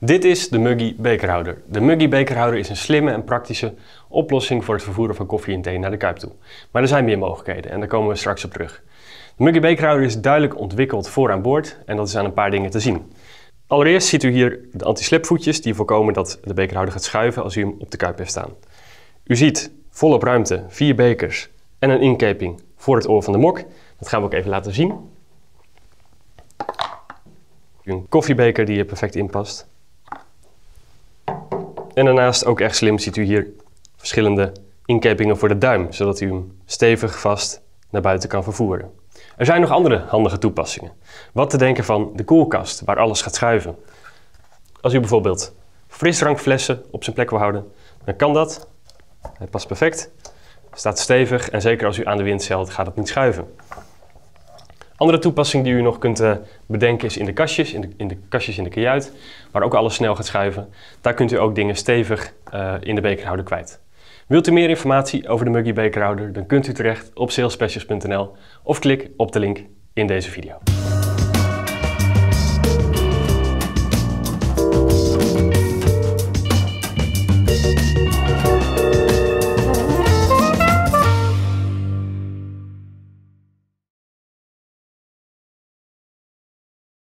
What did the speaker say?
Dit is de Muggy bekerhouder. De Muggy bekerhouder is een slimme en praktische oplossing voor het vervoeren van koffie en thee naar de Kuip toe. Maar er zijn meer mogelijkheden en daar komen we straks op terug. De Muggy bekerhouder is duidelijk ontwikkeld voor aan boord en dat is aan een paar dingen te zien. Allereerst ziet u hier de antislipvoetjes die voorkomen dat de bekerhouder gaat schuiven als u hem op de Kuip heeft staan. U ziet volop ruimte, vier bekers en een inkeping voor het oor van de mok. Dat gaan we ook even laten zien. Een koffiebeker die je perfect inpast. En daarnaast ook echt slim ziet u hier verschillende inkepingen voor de duim, zodat u hem stevig vast naar buiten kan vervoeren. Er zijn nog andere handige toepassingen. Wat te denken van de koelkast, waar alles gaat schuiven. Als u bijvoorbeeld frisdrankflessen op zijn plek wil houden, dan kan dat. Hij past perfect, staat stevig en zeker als u aan de wind zelt, gaat het niet schuiven. Andere toepassing die u nog kunt eh, bedenken is in de kastjes, in de, in de kastjes in de kajuit, waar ook alles snel gaat schuiven. Daar kunt u ook dingen stevig eh, in de bekerhouder kwijt. Wilt u meer informatie over de Muggy bekerhouder, dan kunt u terecht op salespecials.nl of klik op de link in deze video.